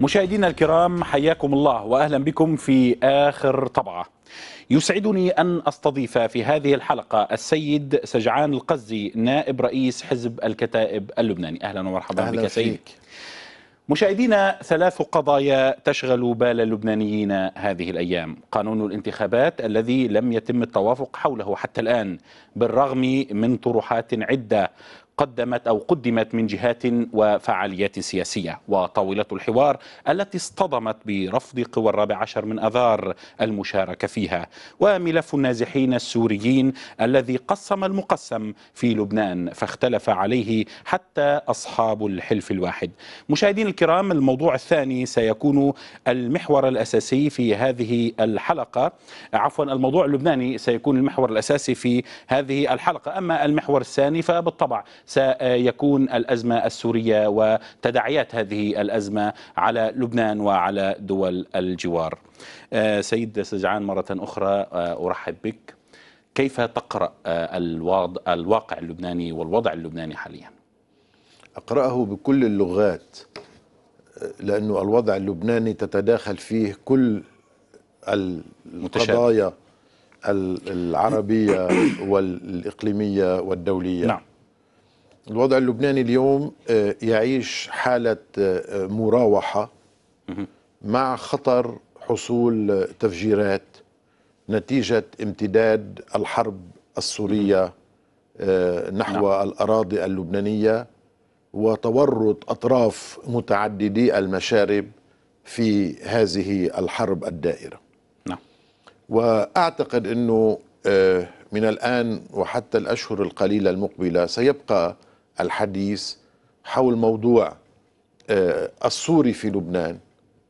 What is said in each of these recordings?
مشاهدينا الكرام حياكم الله واهلا بكم في اخر طبعه. يسعدني ان استضيف في هذه الحلقه السيد سجعان القزي نائب رئيس حزب الكتائب اللبناني، اهلا ومرحبا أهلا بك سيد. مشاهدينا ثلاث قضايا تشغل بال اللبنانيين هذه الايام، قانون الانتخابات الذي لم يتم التوافق حوله حتى الان بالرغم من طروحات عده قدمت أو قدمت من جهات وفعاليات سياسية وطاولة الحوار التي اصطدمت برفض قوى الرابع عشر من أذار المشاركة فيها وملف النازحين السوريين الذي قسم المقسم في لبنان فاختلف عليه حتى أصحاب الحلف الواحد مشاهدين الكرام الموضوع الثاني سيكون المحور الأساسي في هذه الحلقة عفوا الموضوع اللبناني سيكون المحور الأساسي في هذه الحلقة أما المحور الثاني فبالطبع سيكون الأزمة السورية وتداعيات هذه الأزمة على لبنان وعلى دول الجوار آه، سيد سجعان مرة أخرى آه، أرحب بك كيف تقرأ آه، الواقع اللبناني والوضع اللبناني حاليا أقرأه بكل اللغات لأنه الوضع اللبناني تتداخل فيه كل القضايا العربية والإقليمية والدولية نعم. الوضع اللبناني اليوم آه، يعيش حالة آه، آه، مراوحة مع خطر حصول تفجيرات نتيجة امتداد الحرب السورية نحو نعم. الأراضي اللبنانية وتورط أطراف متعددي المشارب في هذه الحرب الدائرة نعم. وأعتقد أنه من الآن وحتى الأشهر القليلة المقبلة سيبقى الحديث حول موضوع آه، السوري في لبنان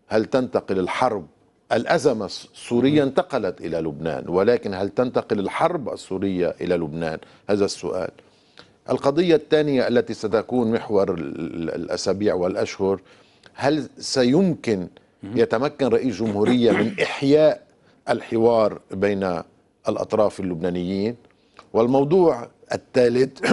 هل تنتقل الحرب الأزمة السورية انتقلت إلى لبنان ولكن هل تنتقل الحرب السورية إلى لبنان هذا السؤال القضية الثانية التي ستكون محور الأسابيع والأشهر هل سيمكن يتمكن رئيس جمهورية من إحياء الحوار بين الأطراف اللبنانيين والموضوع الثالث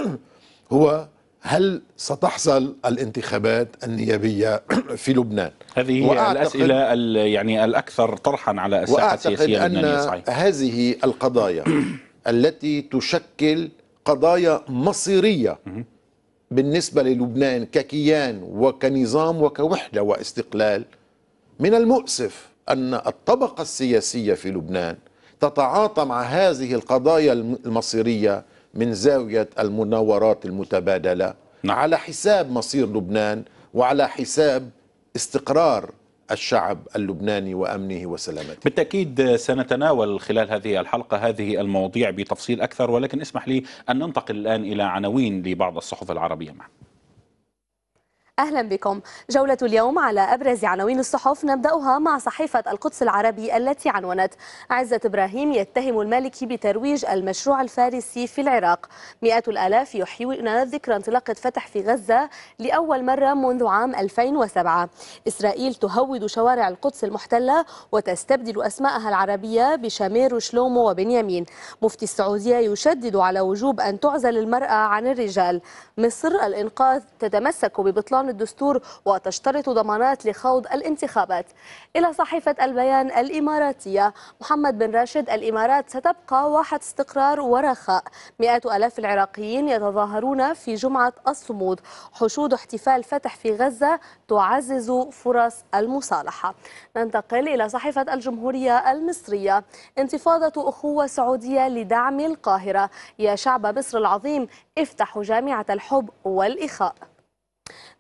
هو هل ستحصل الانتخابات النيابية في لبنان؟ هذه هي الأسئلة يعني الأكثر طرحا على الساحة السياسية اللبنانية صحيح هذه القضايا التي تشكل قضايا مصيرية بالنسبة للبنان ككيان وكنظام وكوحدة واستقلال من المؤسف أن الطبقة السياسية في لبنان تتعاطى مع هذه القضايا المصيرية من زاوية المناورات المتبادلة نعم. على حساب مصير لبنان وعلى حساب استقرار الشعب اللبناني وامنه وسلامته. بالتاكيد سنتناول خلال هذه الحلقه هذه المواضيع بتفصيل اكثر ولكن اسمح لي ان ننتقل الان الى عناوين لبعض الصحف العربيه معا. أهلا بكم جولة اليوم على أبرز عناوين الصحف نبدأها مع صحيفة القدس العربي التي عنونت عزة إبراهيم يتهم المالكي بترويج المشروع الفارسي في العراق مئات الآلاف يحيون ذكرى انطلاقة فتح في غزة لأول مرة منذ عام 2007 إسرائيل تهود شوارع القدس المحتلة وتستبدل أسماءها العربية بشامير وشلومو وبنيامين مفتي السعودية يشدد على وجوب أن تعزل المرأة عن الرجال مصر الإنقاذ تتمسك ببطلان عن الدستور وتشترط ضمانات لخوض الانتخابات إلى صحيفة البيان الإماراتية محمد بن راشد الإمارات ستبقى واحة استقرار ورخاء مئات ألاف العراقيين يتظاهرون في جمعة الصمود حشود احتفال فتح في غزة تعزز فرص المصالحة ننتقل إلى صحيفة الجمهورية المصرية انتفاضة أخوة سعودية لدعم القاهرة يا شعب مصر العظيم افتحوا جامعة الحب والإخاء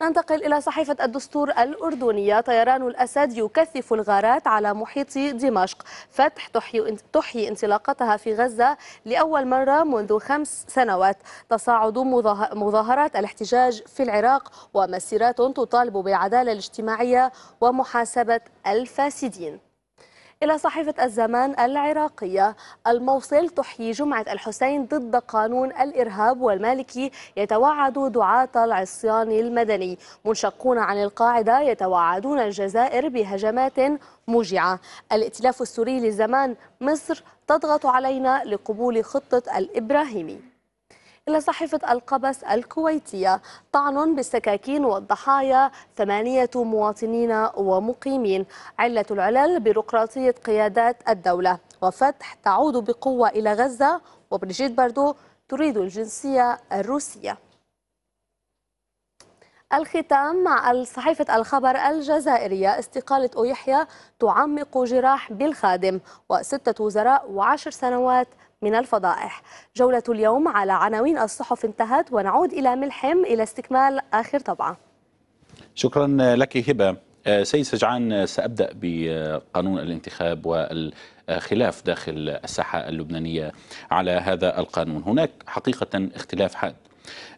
ننتقل إلى صحيفة الدستور الأردنية طيران الأسد يكثف الغارات على محيط دمشق فتح تحيي انطلاقتها في غزة لأول مرة منذ خمس سنوات تصاعد مظاهرات الاحتجاج في العراق ومسيرات تطالب بالعدالة الاجتماعية ومحاسبة الفاسدين إلى صحيفة الزمان العراقية الموصل تحيي جمعة الحسين ضد قانون الإرهاب والمالكي يتوعد دعاة العصيان المدني منشقون عن القاعدة يتوعدون الجزائر بهجمات موجعة الائتلاف السوري للزمان مصر تضغط علينا لقبول خطة الإبراهيمي إلى صحيفة القبس الكويتية طعن بالسكاكين والضحايا ثمانية مواطنين ومقيمين علة العلل بيروقراطية قيادات الدولة وفتح تعود بقوة إلى غزة وبرجيت باردو تريد الجنسية الروسية الختام مع صحيفة الخبر الجزائرية استقالة أو يحيى تعمق جراح بالخادم وستة وزراء وعشر سنوات من الفضائح جولة اليوم على عناوين الصحف انتهت ونعود إلى ملحم إلى استكمال آخر طبعة شكرا لك هبة آه، سيد سجعان آه، سأبدأ بقانون الانتخاب وال خلاف داخل الساحة اللبنانية على هذا القانون هناك حقيقة اختلاف حاد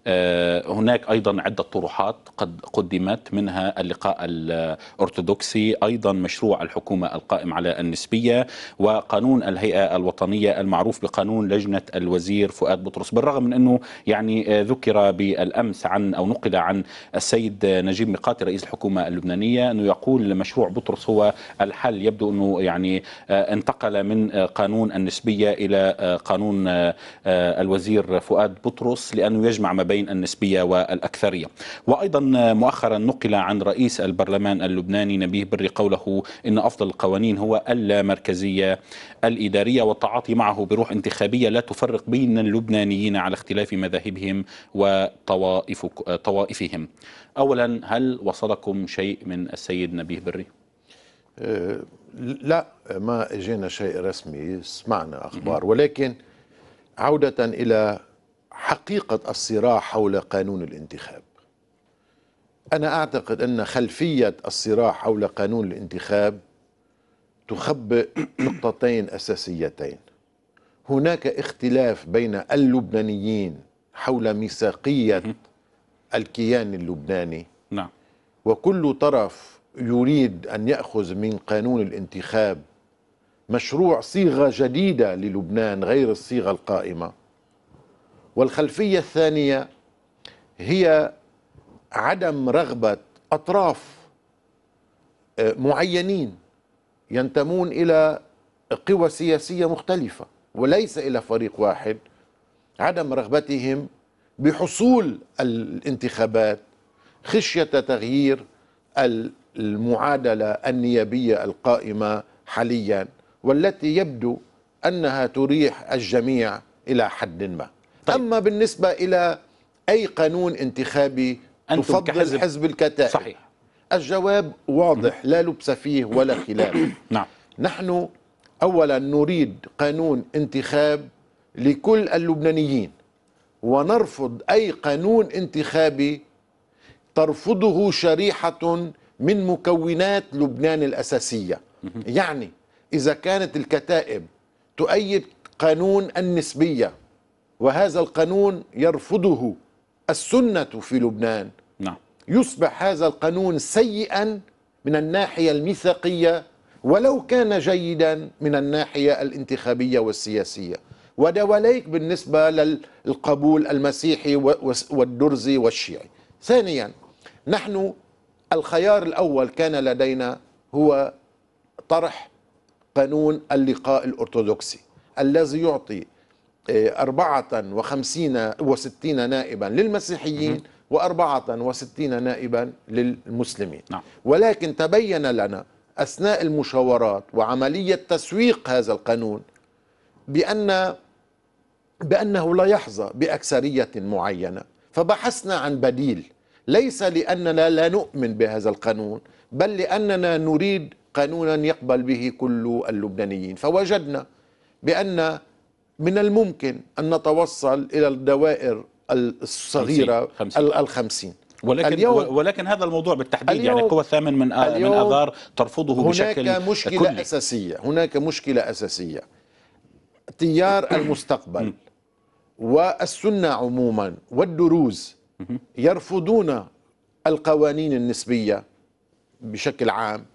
آه، هناك أيضا عدة طروحات قد قدمت منها اللقاء الأرثوذكسي أيضا مشروع الحكومة القائم على النسبية وقانون الهيئة الوطنية المعروف بقانون لجنة الوزير فؤاد بطرس بالرغم من أنه يعني آه، ذكر بالأمس عن أو نقل عن السيد نجيب ميقاتي رئيس الحكومة اللبنانية أنه يقول مشروع بطرس هو الحل يبدو أنه يعني آه، انتقل من قانون النسبية إلى قانون الوزير فؤاد بطرس لأنه يجمع ما بين النسبية والأكثرية وأيضا مؤخرا نقل عن رئيس البرلمان اللبناني نبيه بري قوله إن أفضل القوانين هو اللامركزية الإدارية والتعاطي معه بروح انتخابية لا تفرق بين اللبنانيين على اختلاف مذاهبهم وطوائفهم أولا هل وصلكم شيء من السيد نبيه بري؟ لا ما اجينا شيء رسمي سمعنا اخبار ولكن عوده الى حقيقة الصراع حول قانون الانتخاب أنا أعتقد أن خلفية الصراع حول قانون الانتخاب تخبئ نقطتين أساسيتين هناك اختلاف بين اللبنانيين حول ميثاقية الكيان اللبناني نعم. وكل طرف يريد أن يأخذ من قانون الانتخاب مشروع صيغة جديدة للبنان غير الصيغة القائمة والخلفية الثانية هي عدم رغبة أطراف آه، معينين ينتمون إلى قوى سياسية مختلفة وليس إلى فريق واحد عدم رغبتهم بحصول الانتخابات خشية تغيير المعادلة النيابية القائمة حاليا والتي يبدو أنها تريح الجميع إلى حد ما طيب. أما بالنسبة إلى أي قانون انتخابي تفضل كحزب حزب الكتائب صحيح الجواب واضح لا لبس فيه ولا خلاف نعم نحن أولا نريد قانون انتخاب لكل اللبنانيين ونرفض أي قانون انتخابي ترفضه شريحة من مكونات لبنان الأساسية يعني إذا كانت الكتائب تؤيد قانون النسبية وهذا القانون يرفضه السنة في لبنان نعم. يصبح هذا القانون سيئا من الناحية الميثاقية ولو كان جيدا من الناحية الانتخابية والسياسية ودواليك بالنسبة للقبول المسيحي والدرزي والشيعي ثانيا نحن الخيار الأول كان لدينا هو طرح قانون اللقاء الأرثوذكسي الذي يعطي أربعة وخمسين وستين نائبا للمسيحيين وأربعة وستين نائبا للمسلمين نعم. ولكن تبين لنا أثناء المشاورات وعملية تسويق هذا القانون بأن بأنه لا يحظى بأكثرية معينة فبحثنا عن بديل ليس لأننا لا نؤمن بهذا القانون بل لأننا نريد قانونا يقبل به كل اللبنانيين فوجدنا بأن من الممكن أن نتوصل إلى الدوائر الصغيرة الخمسين ولكن اليوم ولكن هذا الموضوع بالتحديد يعني القوى الثامن من من اذار ترفضه بشكل هناك مشكله كلي. اساسيه هناك مشكله اساسيه تيار المستقبل والسنه عموما والدروز يرفضون القوانين النسبيه بشكل عام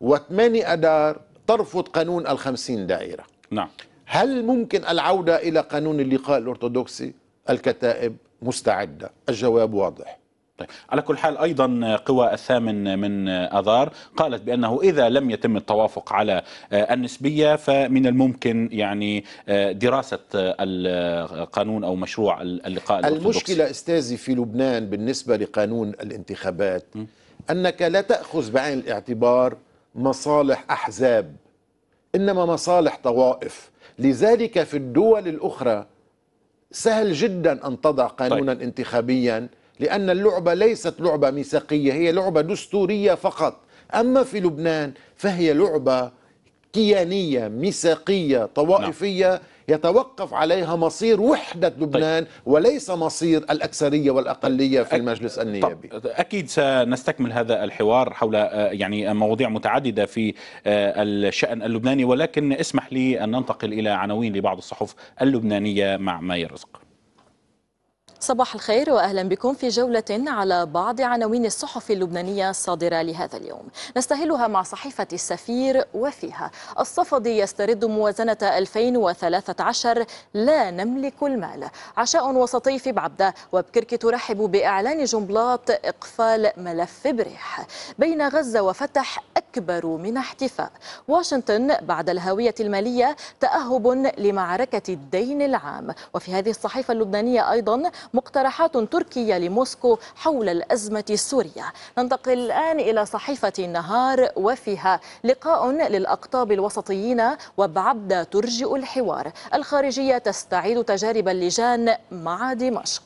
وثماني اذار ترفض قانون الخمسين دائره نعم هل ممكن العودة إلى قانون اللقاء الأرثوذكسي الكتائب مستعدة الجواب واضح طيب. على كل حال أيضا قوى الثامن من أذار قالت بأنه إذا لم يتم التوافق على النسبية فمن الممكن يعني دراسة القانون أو مشروع اللقاء المشكلة أستاذي في لبنان بالنسبة لقانون الانتخابات م. أنك لا تأخذ بعين الاعتبار مصالح أحزاب إنما مصالح طوائف لذلك في الدول الأخرى سهل جدا أن تضع طيب. قانونا طيب. انتخابيا لأن اللعبة ليست لعبة ميثاقية هي لعبة دستورية فقط أما في لبنان فهي لعبة كيانية ميثاقية نعم. طوائفية نعم. يتوقف عليها مصير وحدة طيب. لبنان طيب. وليس مصير الأكثرية والأقلية في المجلس النيابي طب أكيد سنستكمل هذا الحوار حول آه، يعني مواضيع متعددة في آه، الشأن اللبناني ولكن اسمح لي أن ننتقل إلى عناوين لبعض الصحف اللبنانية مع ماير رزق صباح الخير واهلا بكم في جوله على بعض عناوين الصحف اللبنانيه الصادره لهذا اليوم نستهلها مع صحيفه السفير وفيها الصفدي يسترد موازنه 2013 لا نملك المال عشاء وسطي في بعبده وبكركي ترحب باعلان جنبلاط اقفال ملف بريح بين غزه وفتح اكبر من احتفاء واشنطن بعد الهاويه الماليه تاهب لمعركه الدين العام وفي هذه الصحيفه اللبنانيه ايضا مقترحات تركية لموسكو حول الأزمة السورية ننتقل الآن إلى صحيفة النهار وفيها لقاء للأقطاب الوسطيين وبعبدة ترجئ الحوار الخارجية تستعيد تجارب اللجان مع دمشق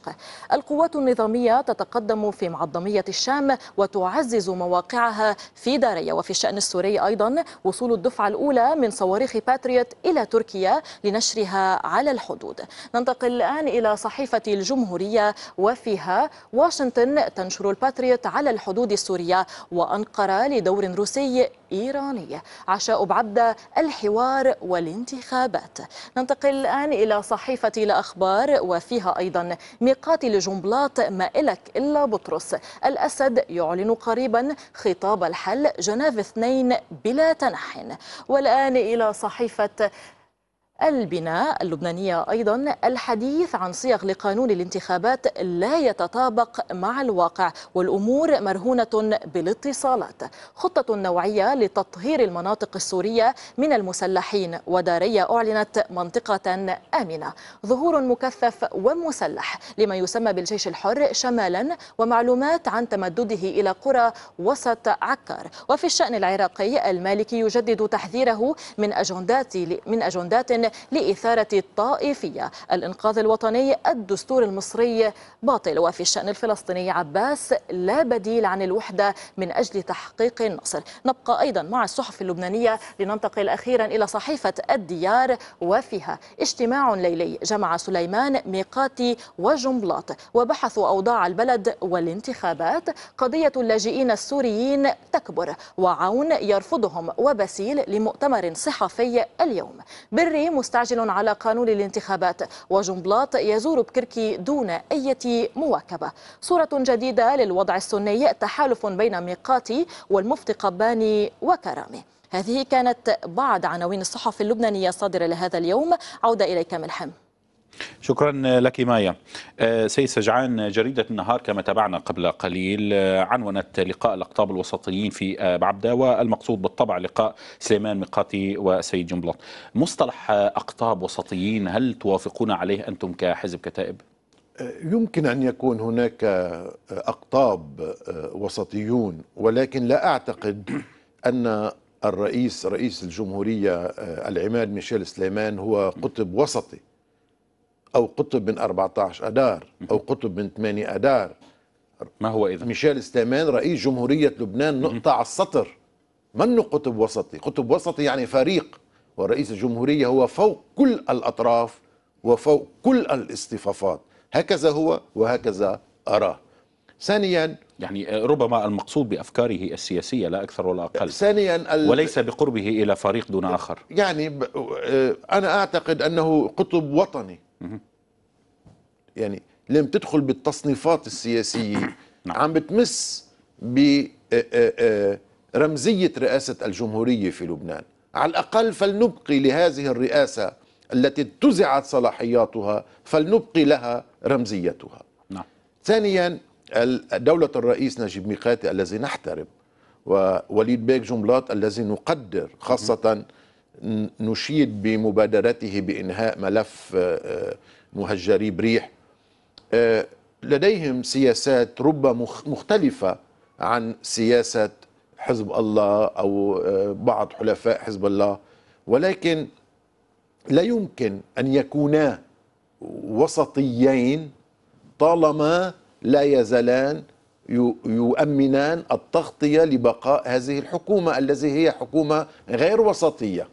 القوات النظامية تتقدم في معظمية الشام وتعزز مواقعها في داريا وفي الشأن السوري أيضا وصول الدفعة الأولى من صواريخ باتريوت إلى تركيا لنشرها على الحدود ننتقل الآن إلى صحيفة الجمهور الجمهورية وفيها واشنطن تنشر الباتريوت على الحدود السورية وأنقرة لدور روسي إيراني عشاء بعبدة الحوار والانتخابات ننتقل الآن إلى صحيفة الأخبار وفيها أيضا ميقات جنبلاط ما إلك إلا بطرس الأسد يعلن قريبا خطاب الحل جنيف اثنين بلا تنح والآن إلى صحيفة البناء اللبنانية أيضا الحديث عن صيغ لقانون الانتخابات لا يتطابق مع الواقع والأمور مرهونة بالاتصالات خطة نوعية لتطهير المناطق السورية من المسلحين ودارية أعلنت منطقة آمنة ظهور مكثف ومسلح لما يسمى بالجيش الحر شمالا ومعلومات عن تمدده إلى قرى وسط عكار وفي الشأن العراقي المالكي يجدد تحذيره من أجندات من أجندات لإثارة الطائفية الإنقاذ الوطني الدستور المصري باطل وفي الشأن الفلسطيني عباس لا بديل عن الوحدة من أجل تحقيق النصر نبقى أيضا مع الصحف اللبنانية لننتقل أخيرا إلى صحيفة الديار وفيها اجتماع ليلي جمع سليمان ميقاتي وجنبلاط وبحثوا أوضاع البلد والانتخابات قضية اللاجئين السوريين تكبر وعون يرفضهم وبسيل لمؤتمر صحفي اليوم بالريم مستعجل على قانون الانتخابات وجنبلاط يزور بكركي دون أي مواكبة صورة جديدة للوضع السني تحالف بين ميقاتي والمفتي قباني وكرامي هذه كانت بعض عناوين الصحف اللبنانية الصادرة لهذا اليوم عودة إليك ملحم شكرا لك مايا آه، سيد سجعان جريدة النهار كما تابعنا قبل قليل آه، عنونت لقاء الأقطاب الوسطيين في آه، بعبدة والمقصود بالطبع لقاء سليمان مقاتي وسيد جنبلط مصطلح أقطاب وسطيين هل توافقون عليه أنتم كحزب كتائب؟ يمكن أن يكون هناك أقطاب وسطيون ولكن لا أعتقد أن الرئيس رئيس الجمهورية العماد ميشيل سليمان هو قطب وسطي أو قطب من 14 أدار أو قطب من 8 أدار ما هو إذا؟ ميشيل سليمان رئيس جمهورية لبنان نقطة على السطر منه قطب وسطي قطب وسطي يعني فريق ورئيس الجمهورية هو فوق كل الأطراف وفوق كل الاصطفافات هكذا هو وهكذا أراه ثانيا يعني ربما المقصود بافكاره السياسيه لا اكثر ولا اقل ثانيا ال... وليس بقربه الى فريق دون اخر يعني انا اعتقد انه قطب وطني يعني لم تدخل بالتصنيفات السياسية نعم. عم بتمس برمزية آه، آه، آه، رئاسة الجمهورية في لبنان على الأقل فلنبقي لهذه الرئاسة التي انتزعت صلاحياتها فلنبقي لها رمزيتها نعم. ثانيا دولة الرئيس نجيب ميقاتي الذي نحترم ووليد بيك جملات الذي نقدر خاصة نشيد بمبادرته بإنهاء ملف آه، آه، مهجري بريح آه، لديهم سياسات ربما مختلفة عن سياسة حزب الله أو بعض حلفاء حزب الله ولكن لا يمكن أن يكونا وسطيين طالما لا يزالان يؤمنان التغطية لبقاء هذه الحكومة التي هي حكومة غير وسطية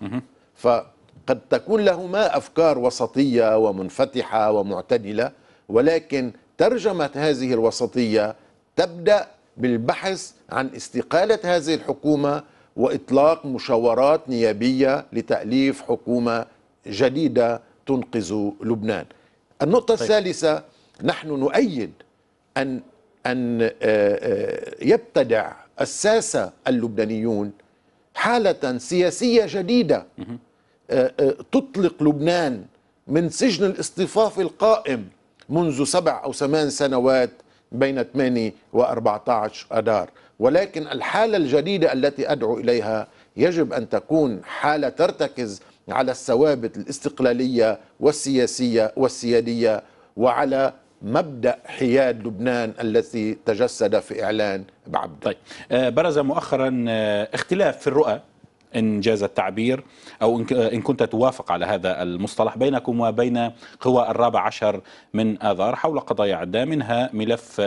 فقد تكون لهما أفكار وسطية ومنفتحة ومعتدلة ولكن ترجمة هذه الوسطية تبدأ بالبحث عن استقالة هذه الحكومة وإطلاق مشاورات نيابية لتأليف حكومة جديدة تنقذ لبنان النقطة طيب. الثالثة نحن نؤيد أن أن آه، آه، يبتدع الساسة اللبنانيون حالة سياسية جديدة آه، تطلق لبنان من سجن الاصطفاف القائم منذ سبع أو ثمان سنوات بين 8 و14 أدار ولكن الحالة الجديدة التي أدعو إليها يجب أن تكون حالة ترتكز على الثوابت الاستقلالية والسياسية والسيادية وعلى مبدا حياد لبنان الذي تجسد في اعلان بعبد طيب آه، برز مؤخرا آه، اختلاف في الرؤى إن جاز التعبير أو آه، إن كنت توافق على هذا المصطلح بينكم وبين قوى الرابع عشر من آذار حول قضايا عدة منها ملف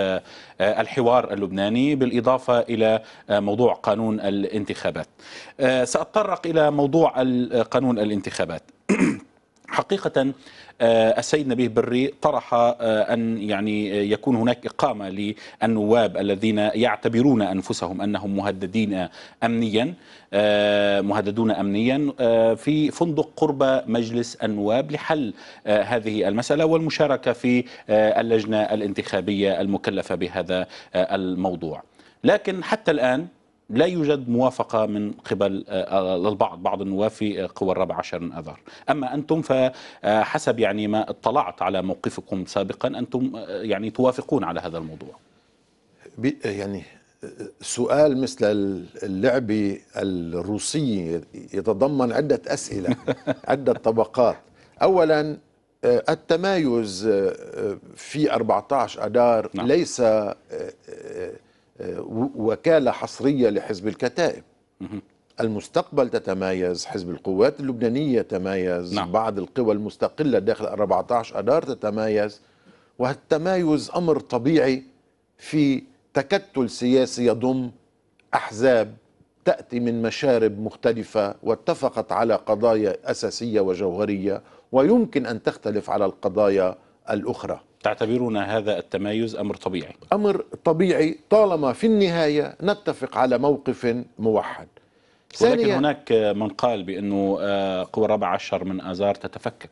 الحوار اللبناني بالإضافة إلى موضوع قانون الانتخابات سأتطرق إلى موضوع قانون الانتخابات حقيقة آه، السيد نبيه بري طرح آه، أن يعني آه، يكون هناك إقامة للنواب الذين يعتبرون أنفسهم أنهم مهددين أمنيا مهددون أمنيا في فندق قرب مجلس النواب لحل هذه المسألة والمشاركة في اللجنة الانتخابية المكلفة بهذا الموضوع لكن حتى الآن لا يوجد موافقة من قبل البعض آه، آه، بعض النواب في قوى الرابع عشر من أذار أما أنتم فحسب يعني ما اطلعت على موقفكم سابقا أنتم آه، يعني توافقون على هذا الموضوع يعني سؤال مثل اللعبة الروسية يتضمن عدة أسئلة عدة طبقات أولا التمايز في 14 أدار نعم. ليس وكالة حصرية لحزب الكتائب المستقبل تتميز حزب القوات اللبنانية تميز نعم. بعض القوى المستقلة داخل 14 أدار تتميز والتمايز أمر طبيعي في تكتل سياسي يضم أحزاب تأتي من مشارب مختلفة واتفقت على قضايا أساسية وجوهرية ويمكن أن تختلف على القضايا الأخرى تعتبرون هذا التمايز امر طبيعي؟ امر طبيعي طالما في النهايه نتفق على موقف موحد. ولكن هناك من قال بانه آه، قوى الرابع عشر من ازار تتفكك.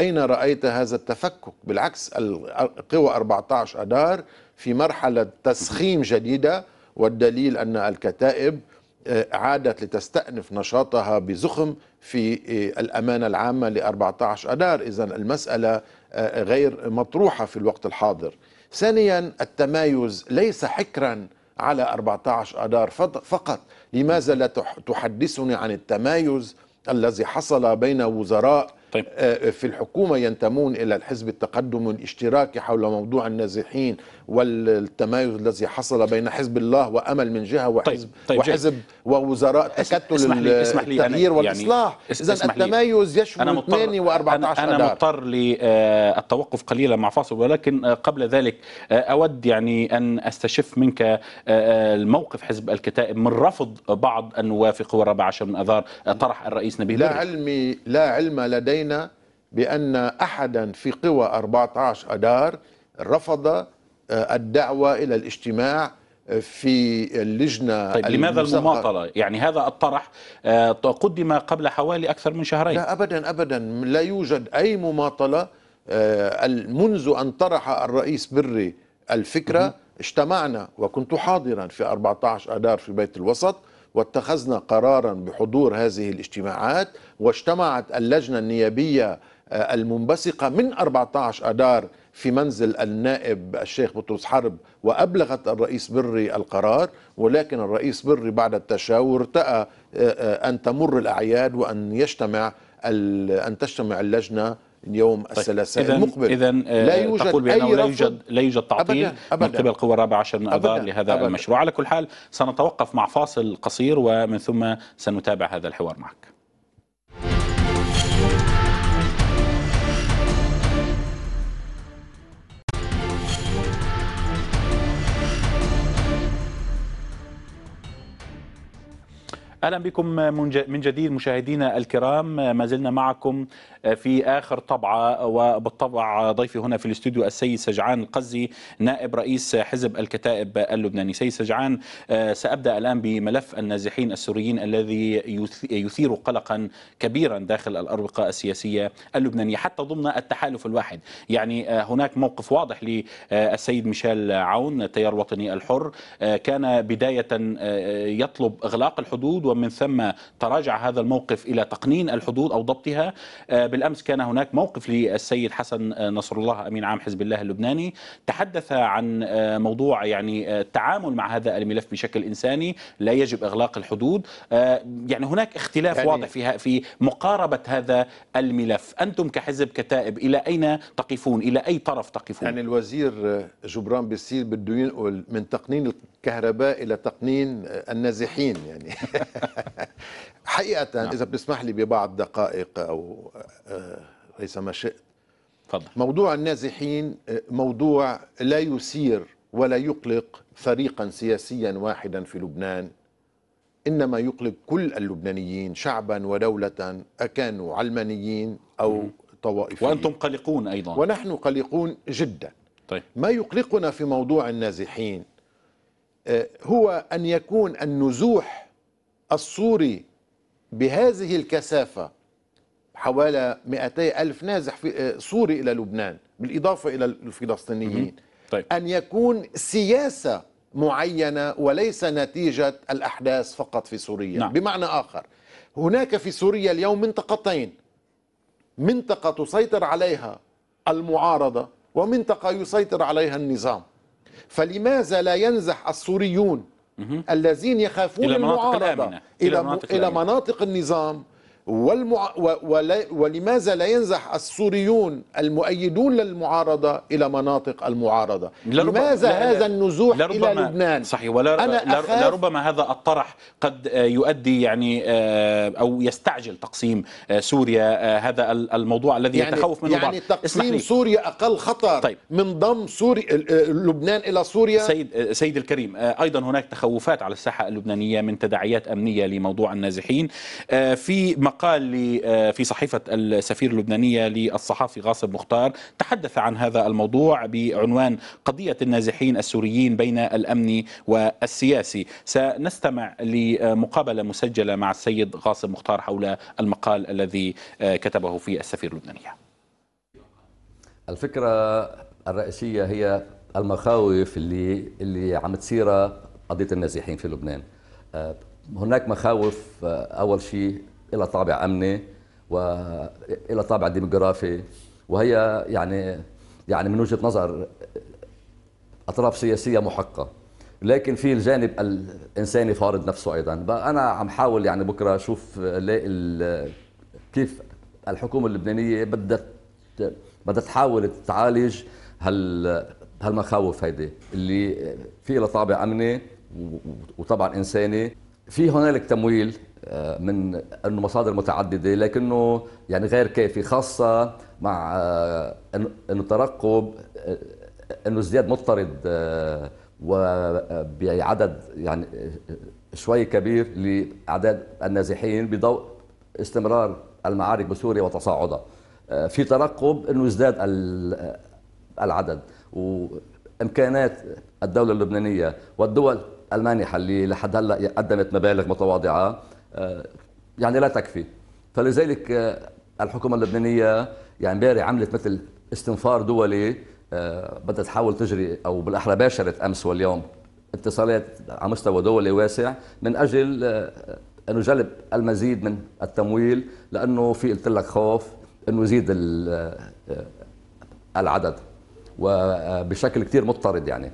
أين رأيت هذا التفكك بالعكس القوى 14 أدار في مرحلة تسخيم جديدة والدليل أن الكتائب آه، عادت لتستأنف نشاطها بزخم في آه، الأمانة العامة ل 14 أدار إذا المسألة غير مطروحه في الوقت الحاضر. ثانيا التمايز ليس حكرا على 14 اذار فقط، لماذا لا تحدثني عن التمايز الذي حصل بين وزراء طيب. آه، في الحكومة ينتمون إلى الحزب التقدم الاشتراكي حول موضوع النازحين والتمايز الذي حصل بين حزب الله وامل من جهه طيب، وحزب طيب. طيب وحزب ووزراء تكتل اسمح لي. التغيير يعني والاصلاح اذا التمايز يشمل 8 و14 انا, أنا مضطر للتوقف آه، قليلا مع فاصل ولكن آه، قبل ذلك آه، اود يعني ان استشف منك الموقف حزب الكتائب من رفض بعض نوافق هو 14 من اذار طرح الرئيس نبيل لا علمي لا علم لدينا بان احدا في قوى 14 اذار رفض آه، الدعوة إلى الاجتماع آه، في اللجنة طيب لماذا المماطلة؟ يعني هذا الطرح آه، قدم قبل حوالي أكثر من شهرين لا أبدا أبدا لا يوجد أي مماطلة منذ أن طرح الرئيس بري الفكرة اجتمعنا وكنت حاضرا في 14 أدار في بيت الوسط واتخذنا قرارا بحضور هذه الاجتماعات واجتمعت اللجنة النيابية المنبثقة من 14 أدار في منزل النائب الشيخ بطرس حرب وأبلغت الرئيس بري القرار ولكن الرئيس بري بعد التشاور ارتأى آه، آه، أن تمر الأعياد وأن يجتمع أن تجتمع اللجنة يوم طيب الثلاثاء المقبل إذا آه، لا يوجد تقول بأنه لا يوجد لا يوجد تعطيل أبداً أبداً من قبل القوى الرابعة عشر من أذار لهذا أبداً المشروع على كل حال سنتوقف مع فاصل قصير ومن ثم سنتابع هذا الحوار معك اهلا بكم من جديد مشاهدينا الكرام ما زلنا معكم في آخر طبعة وبالطبع ضيفي هنا في الاستوديو السيد سجعان القزي نائب رئيس حزب الكتائب اللبناني سيد سجعان آه، سأبدأ الآن بملف النازحين السوريين الذي يثير قلقا كبيرا داخل الأروقة السياسية اللبنانية حتى ضمن التحالف الواحد يعني آه، هناك موقف واضح للسيد آه، ميشيل عون التيار الوطني الحر كان بداية يطلب إغلاق الحدود ومن ثم تراجع هذا الموقف إلى تقنين الحدود أو ضبطها بالامس كان هناك موقف للسيد حسن نصر الله امين عام حزب الله اللبناني تحدث عن موضوع يعني التعامل مع هذا الملف بشكل انساني لا يجب اغلاق الحدود يعني هناك اختلاف يعني واضح في في مقاربه هذا الملف انتم كحزب كتائب الى اين تقفون الى اي طرف تقفون يعني الوزير جبران بيصير بده ينقل من تقنين الكهرباء الى تقنين النازحين يعني حقيقة نعم. إذا بتسمح لي ببعض دقائق أو ليس آه، ما شئت فضل. موضوع النازحين آه، موضوع لا يثير ولا يقلق فريقا سياسيا واحدا في لبنان إنما يقلق كل اللبنانيين شعبا ودولة أكانوا علمانيين أو طوائفيين وأنتم قلقون أيضا ونحن قلقون جدا طيب. ما يقلقنا في موضوع النازحين آه، هو أن يكون النزوح السوري بهذه الكثافة حوالي 200 ألف نازح في آه، سوري إلى لبنان بالإضافة إلى الفلسطينيين طيب. أن يكون سياسة معينة وليس نتيجة الأحداث فقط في سوريا نعم. بمعنى آخر هناك في سوريا اليوم منطقتين منطقة تسيطر عليها المعارضة ومنطقة يسيطر عليها النظام فلماذا لا ينزح السوريون الذين يخافون المعارضة إلى, إلى, إلى مناطق النظام والمع... ولا... ولماذا لا ينزح السوريون المؤيدون للمعارضة إلى مناطق المعارضة لماذا لا... هذا النزوح لربما... إلى لبنان صحيح ولا... أنا أخاف... لربما هذا الطرح قد يؤدي يعني آه، أو يستعجل تقسيم آه، سوريا آه، هذا الموضوع الذي يعني يتخوف منه يعني بعض يعني تقسيم سوريا أقل خطر طيب. من ضم سوري... لبنان إلى سوريا سيد... سيد الكريم أيضا هناك تخوفات على الساحة اللبنانية من تداعيات أمنية لموضوع النازحين في مق... قال آه، في صحيفة السفير اللبنانية للصحافي غاصب مختار تحدث عن هذا الموضوع بعنوان قضية النازحين السوريين بين الأمن والسياسي سنستمع لمقابلة مسجلة مع السيد غاصب مختار حول المقال الذي آه، كتبه في السفير اللبنانية الفكرة الرئيسية هي المخاوف اللي اللي عم تصير قضية النازحين في لبنان آه، هناك مخاوف أول شيء لها طابع امني وإلى طابع ديموغرافي وهي يعني يعني من وجهه نظر اطراف سياسيه محقه لكن في الجانب الانساني فارض نفسه ايضا انا عم حاول يعني بكره اشوف كيف الحكومه اللبنانيه بدها بدها تحاول تعالج هال هالمخاوف هيدي اللي في لها طابع امني وطبعا انساني في هنالك تمويل آه، من انه مصادر متعدده لكنه يعني غير كافي خاصه مع آه، انه ترقب آه، انه ازدياد مضطرد وبعدد يعني شوي كبير لاعداد النازحين بضوء استمرار المعارك بسوريا وتصاعدها في ترقب انه ازداد العدد وامكانات الدوله اللبنانيه والدول المانحه اللي لحد هلا قدمت مبالغ متواضعه آه، يعني لا تكفي فلذلك آه، الحكومة اللبنانية يعني امبارح عملت مثل استنفار دولي آه، بدها تحاول تجري او بالاحرى باشرت امس واليوم اتصالات على مستوى دولي واسع من اجل انه جلب المزيد من التمويل لانه في قلت لك خوف انه يزيد العدد وبشكل كثير مضطرد يعني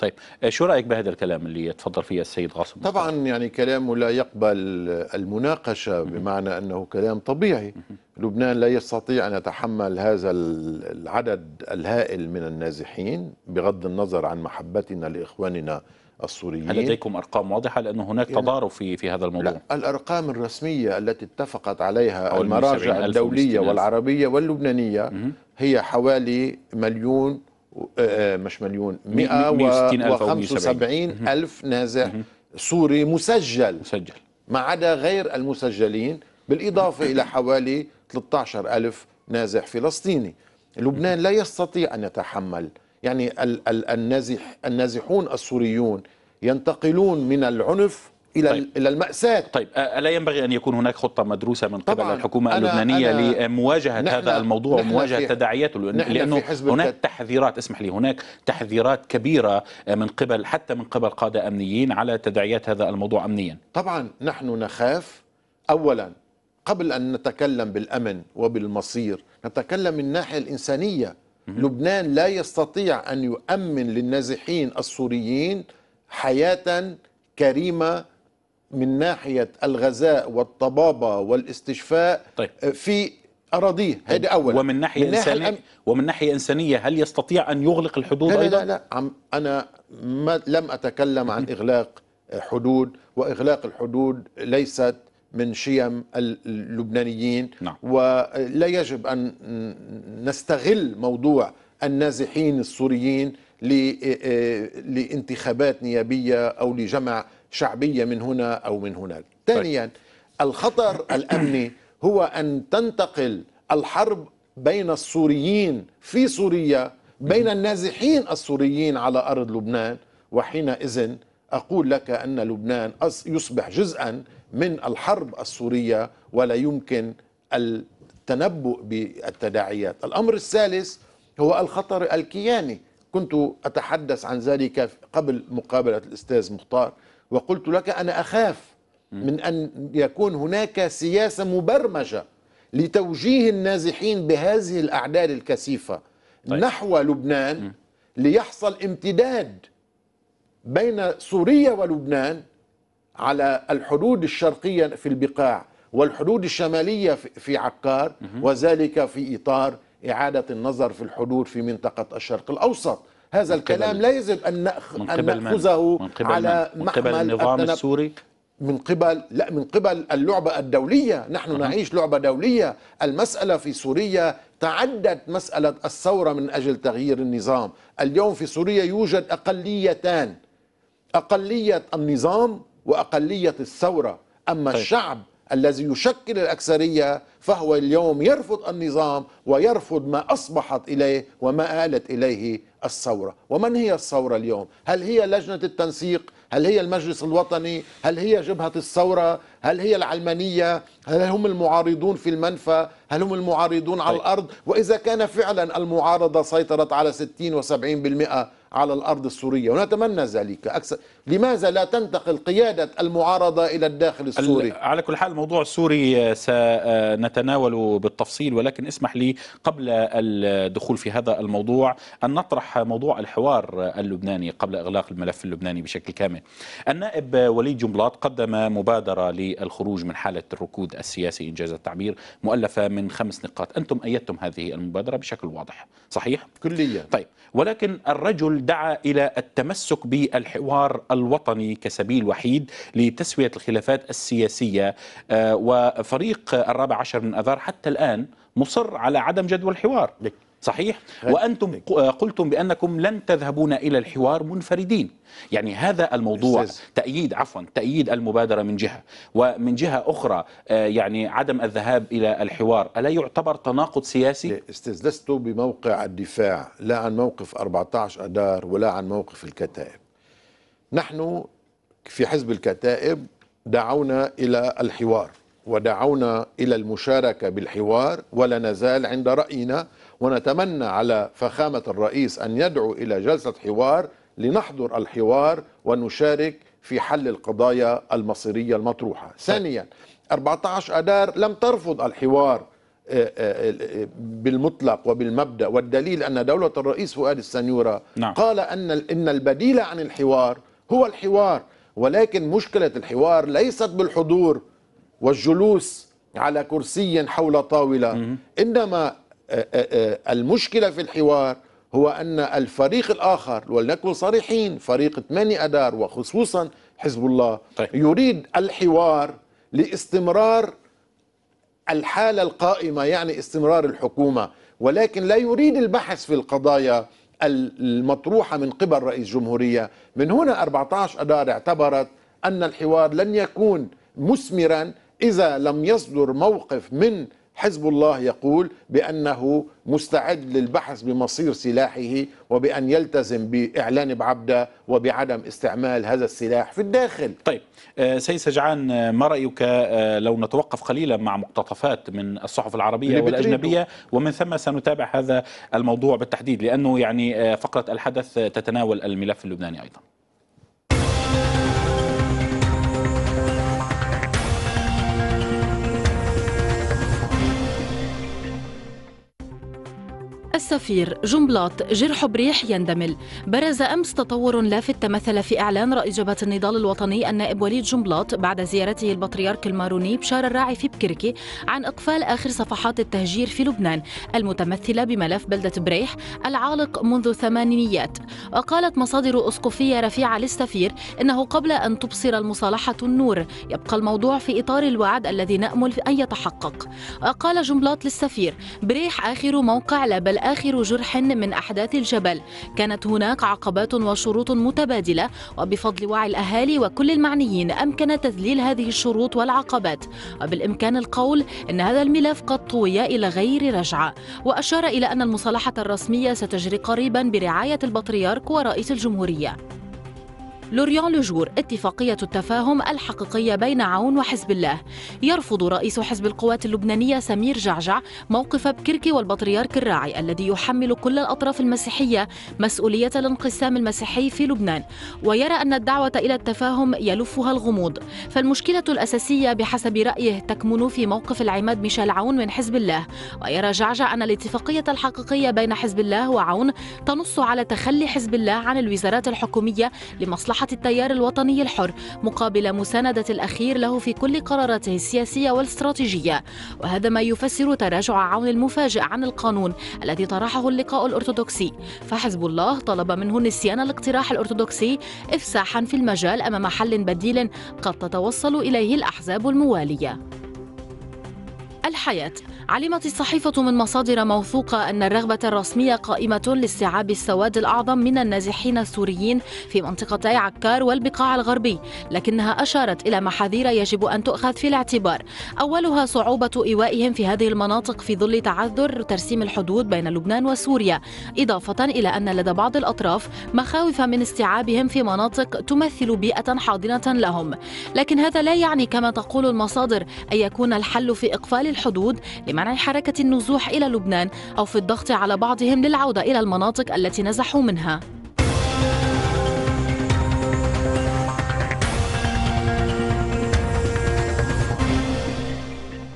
طيب آه، شو رايك بهذا الكلام اللي تفضل فيه السيد غاصب طبعا يعني كلامه لا يقبل المناقشه بمعنى انه كلام طبيعي لبنان لا يستطيع ان يتحمل هذا العدد الهائل من النازحين بغض النظر عن محبتنا لاخواننا السوريين هل لديكم ارقام واضحه لانه هناك يعني تضارب في في هذا الموضوع لا الارقام الرسميه التي اتفقت عليها المراجع الدوليه والعربيه واللبنانيه هي حوالي مليون مش مليون 175 ألف نازح سوري مسجل مسجل ما عدا غير المسجلين بالإضافة إلى حوالي 13 ألف نازح فلسطيني لبنان لا يستطيع أن يتحمل يعني النازح النازحون السوريون ينتقلون من العنف الى طيب. الى الماساه طيب الا ينبغي ان يكون هناك خطه مدروسه من قبل الحكومه اللبنانيه أنا لمواجهه نحن هذا الموضوع ومواجهه تداعياته لانه هناك تحذيرات اسمح لي هناك تحذيرات كبيره من قبل حتى من قبل قاده امنيين على تداعيات هذا الموضوع امنيا طبعا نحن نخاف اولا قبل ان نتكلم بالامن وبالمصير نتكلم من الناحيه الانسانيه لبنان لا يستطيع ان يؤمن للنازحين السوريين حياه كريمه من ناحيه الغذاء والطبابه والاستشفاء طيب. آه، في اراضيه هذه أول ومن ناحيه من انسانيه الأم... ومن ناحيه انسانيه هل يستطيع ان يغلق الحدود لا لا ايضا لا, لا. عم انا ما لم اتكلم عن اغلاق حدود واغلاق الحدود ليست من شيم اللبنانيين نعم. ولا يجب ان نستغل موضوع النازحين السوريين آه، آه، لانتخابات نيابيه او لجمع شعبية من هنا أو من هناك ثانيا طيب. الخطر الأمني هو أن تنتقل الحرب بين السوريين في سوريا بين النازحين السوريين على أرض لبنان وحينئذ أقول لك أن لبنان يصبح جزءا من الحرب السورية ولا يمكن التنبؤ بالتداعيات الأمر الثالث هو الخطر الكياني كنت أتحدث عن ذلك قبل مقابلة الأستاذ مختار وقلت لك أنا أخاف من أن يكون هناك سياسة مبرمجة لتوجيه النازحين بهذه الأعداد الكثيفة طيب. نحو لبنان م. ليحصل امتداد بين سوريا ولبنان على الحدود الشرقية في البقاع والحدود الشمالية في عكار وذلك في إطار إعادة النظر في الحدود في منطقة الشرق الأوسط هذا الكلام لا يجب أن, نأخذه من قبل على من, من قبل النظام السوري من قبل لا من قبل اللعبة الدولية نحن أه. نعيش لعبة دولية المسألة في سوريا تعدت مسألة الثورة من أجل تغيير النظام اليوم في سوريا يوجد أقليتان أقلية النظام وأقلية الثورة أما طيب. الشعب الذي يشكل الأكثرية فهو اليوم يرفض النظام ويرفض ما أصبحت إليه وما آلت إليه الثورة ومن هي الثورة اليوم هل هي لجنة التنسيق هل هي المجلس الوطني هل هي جبهة الثورة هل هي العلمانية هل هم المعارضون في المنفى هل هم المعارضون على طيب. الأرض وإذا كان فعلا المعارضة سيطرت على 60 و70% على الأرض السورية ونتمنى ذلك أكثر لماذا لا تنتقل قيادة المعارضة إلى الداخل السوري على كل حال موضوع السوري آه، سنتناوله بالتفصيل ولكن اسمح لي قبل الدخول في هذا الموضوع أن نطرح موضوع الحوار اللبناني قبل إغلاق الملف اللبناني بشكل كامل النائب وليد جملاط قدم مبادرة للخروج من حالة الركود السياسي إن جاز التعبير مؤلفة من خمس نقاط أنتم أيدتم هذه المبادرة بشكل واضح صحيح؟ كليا طيب ولكن الرجل دعا إلى التمسك بالحوار الوطني كسبيل وحيد لتسوية الخلافات السياسية آه، وفريق الرابع عشر من أذار حتى الآن مصر على عدم جدوى الحوار صحيح وأنتم آه، قلتم بأنكم لن تذهبون إلى الحوار منفردين يعني هذا الموضوع تأييد عفوا تأييد المبادرة من جهة ومن جهة أخرى آه، يعني عدم الذهاب إلى الحوار ألا يعتبر تناقض سياسي؟ أستاذ لست بموقع الدفاع لا عن موقف 14 أدار ولا عن موقف الكتائب نحن في حزب الكتائب دعونا إلى الحوار ودعونا إلى المشاركة بالحوار ولا نزال عند رأينا ونتمنى على فخامة الرئيس أن يدعو إلى جلسة حوار لنحضر الحوار ونشارك في حل القضايا المصيرية المطروحة ثانيا 14 أدار لم ترفض الحوار آه، آه، آه، بالمطلق وبالمبدا والدليل ان دوله الرئيس فؤاد السنيوره نعم. قال ان ان البديل عن الحوار هو الحوار ولكن مشكله الحوار ليست بالحضور والجلوس على كرسي حول طاوله انما المشكلة في الحوار هو أن الفريق الآخر ولنكن صريحين فريق 8 أدار وخصوصا حزب الله طيب. يريد الحوار لاستمرار الحالة القائمة يعني استمرار الحكومة ولكن لا يريد البحث في القضايا المطروحة من قبل رئيس جمهورية من هنا 14 أدار اعتبرت أن الحوار لن يكون مثمرا إذا لم يصدر موقف من حزب الله يقول بأنه مستعد للبحث بمصير سلاحه وبأن يلتزم بإعلان بعبده وبعدم استعمال هذا السلاح في الداخل طيب آه، سيد سجعان ما رأيك آه، لو نتوقف قليلا مع مقتطفات من الصحف العربية والأجنبية ومن ثم سنتابع هذا الموضوع بالتحديد لأنه يعني آه، فقرة الحدث تتناول الملف اللبناني أيضا السفير جنبلاط جرح بريح يندمل برز أمس تطور لافت تمثل في إعلان رئيس جبهة النضال الوطني النائب وليد جنبلاط بعد زيارته البطريرك الماروني بشار الراعي في بكركي عن إقفال آخر صفحات التهجير في لبنان المتمثلة بملف بلدة بريح العالق منذ الثمانينيات وقالت مصادر أسقفية رفيعة للسفير إنه قبل أن تبصر المصالحة النور يبقى الموضوع في إطار الوعد الذي نأمل أن يتحقق وقال جنبلاط للسفير بريح آخر موقع لا بل آخر آخر جرح من أحداث الجبل كانت هناك عقبات وشروط متبادلة وبفضل وعي الأهالي وكل المعنيين أمكن تذليل هذه الشروط والعقبات وبالإمكان القول أن هذا الملف قد طوي إلى غير رجعة وأشار إلى أن المصالحة الرسمية ستجري قريبا برعاية البطريرك ورئيس الجمهورية لوريان لجور اتفاقية التفاهم الحقيقية بين عون وحزب الله يرفض رئيس حزب القوات اللبنانية سمير جعجع موقف بكركي والبطريرك الراعي الذي يحمل كل الأطراف المسيحية مسؤولية الانقسام المسيحي في لبنان ويرى أن الدعوة إلى التفاهم يلفها الغموض فالمشكلة الأساسية بحسب رأيه تكمن في موقف العماد ميشيل عون من حزب الله ويرى جعجع أن الاتفاقية الحقيقية بين حزب الله وعون تنص على تخلي حزب الله عن الوزارات الحكومية لمصلحة مصلحة التيار الوطني الحر مقابل مساندة الأخير له في كل قراراته السياسية والاستراتيجية وهذا ما يفسر تراجع عون المفاجئ عن القانون الذي طرحه اللقاء الأرثوذكسي فحزب الله طلب منه نسيان الاقتراح الأرثوذكسي إفساحا في المجال أمام حل بديل قد تتوصل إليه الأحزاب الموالية الحياة علمت الصحيفة من مصادر موثوقة أن الرغبة الرسمية قائمة لاستيعاب السواد الأعظم من النازحين السوريين في منطقتي عكار والبقاع الغربي لكنها أشارت إلى محاذير يجب أن تؤخذ في الاعتبار أولها صعوبة إيوائهم في هذه المناطق في ظل تعذر ترسيم الحدود بين لبنان وسوريا إضافة إلى أن لدى بعض الأطراف مخاوف من استيعابهم في مناطق تمثل بيئة حاضنة لهم لكن هذا لا يعني كما تقول المصادر أن يكون الحل في إقفال الحدود لما منع حركة النزوح إلى لبنان أو في الضغط على بعضهم للعودة إلى المناطق التي نزحوا منها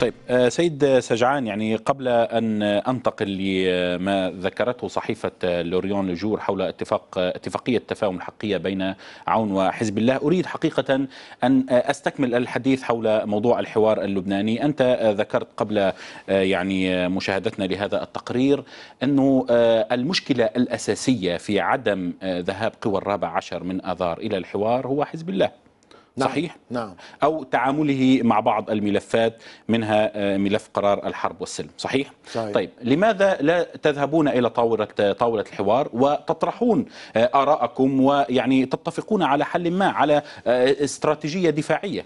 طيب آه، سيد سجعان يعني قبل أن أنتقل لما ذكرته صحيفة لوريون لجور حول اتفاق اتفاقية تفاهم الحقيقيه بين عون وحزب الله أريد حقيقة أن أستكمل الحديث حول موضوع الحوار اللبناني أنت ذكرت قبل آه، يعني مشاهدتنا لهذا التقرير أنه آه، المشكلة الأساسية في عدم ذهاب قوى الرابع عشر من أذار إلى الحوار هو حزب الله نعم. صحيح نعم او تعامله مع بعض الملفات منها آه، ملف قرار الحرب والسلم صحيح, صحيح. طيب لماذا لا تذهبون الى طاوله آه، طاوله الحوار وتطرحون آه، اراءكم ويعني تتفقون على حل ما على استراتيجيه دفاعيه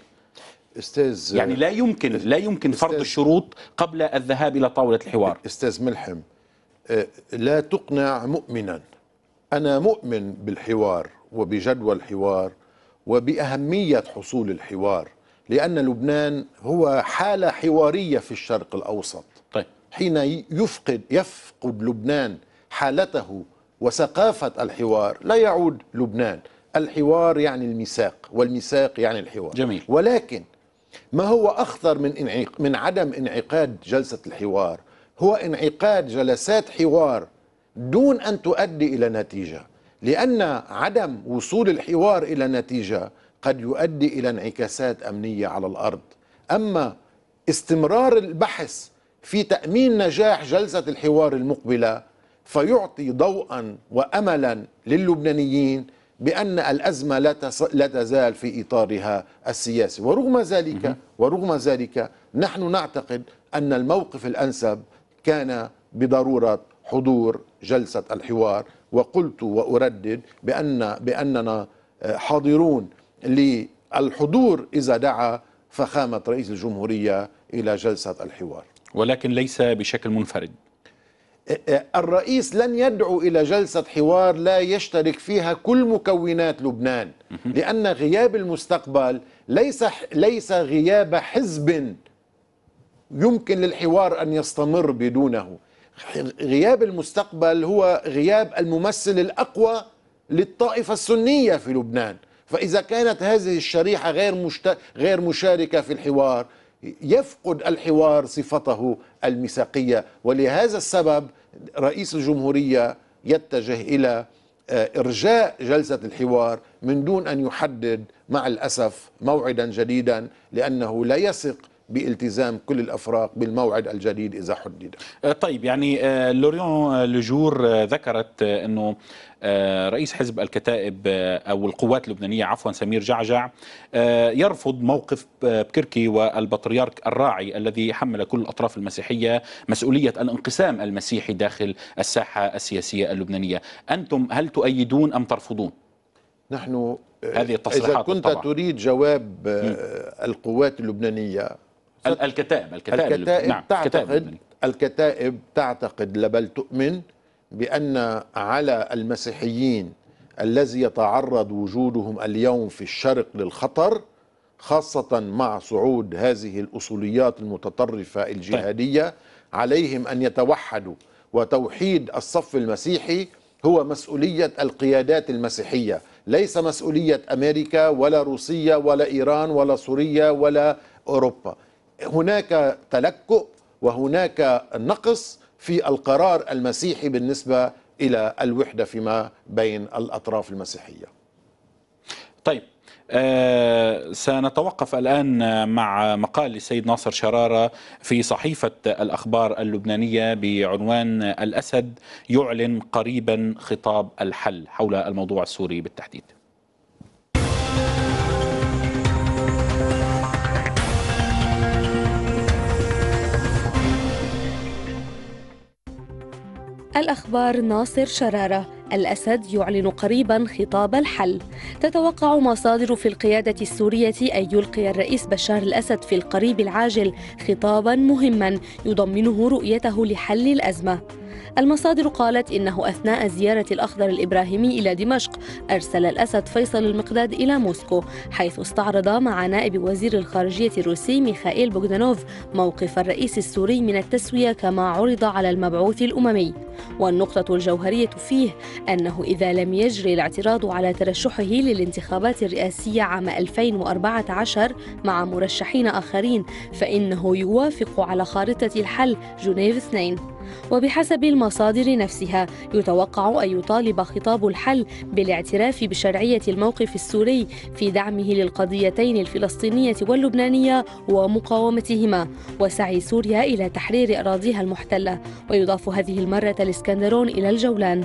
استاذ يعني لا يمكن لا يمكن فرض الشروط قبل الذهاب الى طاوله الحوار استاذ ملحم لا تقنع مؤمنا انا مؤمن بالحوار وبجدوى الحوار وبأهمية حصول الحوار لأن لبنان هو حالة حوارية في الشرق الأوسط طيب. حين يفقد يفقد لبنان حالته وثقافة الحوار لا يعود لبنان الحوار يعني الميثاق والميثاق يعني الحوار جميل. ولكن ما هو أخطر من, انعق من عدم انعقاد جلسة الحوار هو انعقاد جلسات حوار دون أن تؤدي إلى نتيجة لأن عدم وصول الحوار إلى نتيجة قد يؤدي إلى انعكاسات أمنية على الأرض أما استمرار البحث في تأمين نجاح جلسة الحوار المقبلة فيعطي ضوءا وأملا للبنانيين بأن الأزمة لا تزال في إطارها السياسي ورغم ذلك ورغم ذلك نحن نعتقد أن الموقف الأنسب كان بضرورة حضور جلسة الحوار وقلت واردد بان باننا آه، حاضرون للحضور اذا دعا فخامه رئيس الجمهوريه الى جلسه الحوار. ولكن ليس بشكل منفرد. آه، آه، الرئيس لن يدعو الى جلسه حوار لا يشترك فيها كل مكونات لبنان لان غياب المستقبل ليس ليس غياب حزب يمكن للحوار ان يستمر بدونه غياب المستقبل هو غياب الممثل الأقوى للطائفة السنية في لبنان فإذا كانت هذه الشريحة غير, مشت... غير مشاركة في الحوار يفقد الحوار صفته الميثاقية ولهذا السبب رئيس الجمهورية يتجه إلى آه، إرجاء جلسة الحوار من دون أن يحدد مع الأسف موعدا جديدا لأنه لا يثق بالتزام كل الافراق بالموعد الجديد اذا حدد. آه، طيب يعني آه، لوريون لجور آه، ذكرت انه رئيس حزب الكتائب او القوات اللبنانيه عفوا سمير جعجع يرفض موقف بكركي والبطريرك الراعي الذي حمل كل الاطراف المسيحيه مسؤوليه الانقسام المسيحي داخل الساحه السياسيه اللبنانيه، انتم هل تؤيدون ام ترفضون؟ نحن هذه التصريحات إذا كنت طبعا. تريد جواب القوات اللبنانية الكتائب الكتائب الكتائب نعم تعتقد الكتائب تعتقد لا بل تؤمن بأن على المسيحيين الذي يتعرض وجودهم اليوم في الشرق للخطر خاصة مع صعود هذه الأصوليات المتطرفة طيب. الجهادية عليهم أن يتوحدوا وتوحيد الصف المسيحي هو مسؤولية القيادات المسيحية ليس مسؤولية أمريكا ولا روسيا ولا إيران ولا سوريا ولا أوروبا هناك تلكؤ وهناك نقص في القرار المسيحي بالنسبه الى الوحده فيما بين الاطراف المسيحيه. طيب أه سنتوقف الآن مع مقال للسيد ناصر شرارة في صحيفة الأخبار اللبنانية بعنوان الأسد يعلن قريبا خطاب الحل حول الموضوع السوري بالتحديد الأخبار ناصر شرارة الأسد يعلن قريبا خطاب الحل تتوقع مصادر في القيادة السورية أن يلقي الرئيس بشار الأسد في القريب العاجل خطابا مهما يضمنه رؤيته لحل الأزمة المصادر قالت إنه أثناء زيارة الأخضر الإبراهيمي إلى دمشق أرسل الأسد فيصل المقداد إلى موسكو حيث استعرض مع نائب وزير الخارجية الروسي ميخائيل بوغدانوف موقف الرئيس السوري من التسوية كما عرض على المبعوث الأممي والنقطة الجوهرية فيه أنه إذا لم يجري الاعتراض على ترشحه للانتخابات الرئاسية عام 2014 مع مرشحين آخرين فإنه يوافق على خارطة الحل جنيف 2 وبحسب المصادر نفسها يتوقع أن يطالب خطاب الحل بالاعتراف بشرعية الموقف السوري في دعمه للقضيتين الفلسطينية واللبنانية ومقاومتهما وسعي سوريا إلى تحرير أراضيها المحتلة ويضاف هذه المرة الإسكندرون إلى الجولان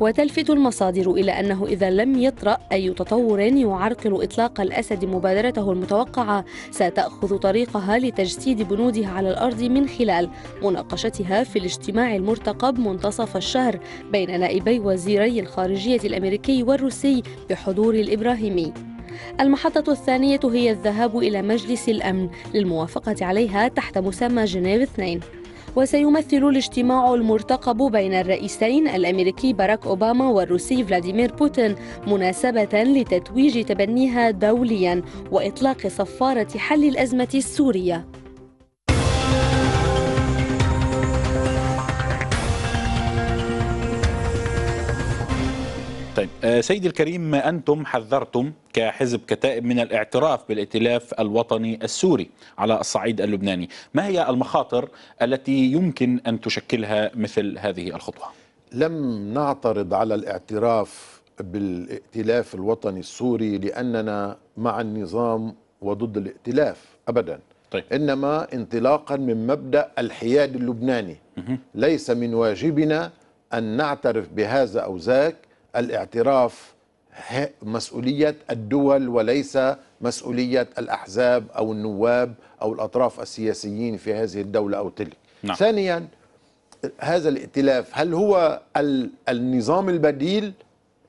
وتلفت المصادر إلى أنه إذا لم يطرأ أي تطور يعرقل إطلاق الأسد مبادرته المتوقعة ستأخذ طريقها لتجسيد بنودها على الأرض من خلال مناقشتها في الاجتماع المرتقب منتصف الشهر بين نائبي وزيري الخارجية الأمريكي والروسي بحضور الإبراهيمي المحطة الثانية هي الذهاب إلى مجلس الأمن للموافقة عليها تحت مسمى جنيف 2 وسيمثل الاجتماع المرتقب بين الرئيسين الأمريكي باراك أوباما والروسي فلاديمير بوتين مناسبة لتتويج تبنيها دوليا وإطلاق صفارة حل الأزمة السورية طيب آه، سيدي الكريم أنتم حذرتم كحزب كتائب من الاعتراف بالائتلاف الوطني السوري على الصعيد اللبناني ما هي المخاطر التي يمكن أن تشكلها مثل هذه الخطوة؟ لم نعترض على الاعتراف بالائتلاف الوطني السوري لأننا مع النظام وضد الائتلاف أبدا طيب. إنما انطلاقا من مبدأ الحياد اللبناني ليس من واجبنا أن نعترف بهذا أو ذاك الاعتراف مسؤولية الدول وليس مسؤولية الأحزاب أو النواب أو الأطراف السياسيين في هذه الدولة أو تلك نعم. ثانيا هذا الائتلاف هل هو النظام البديل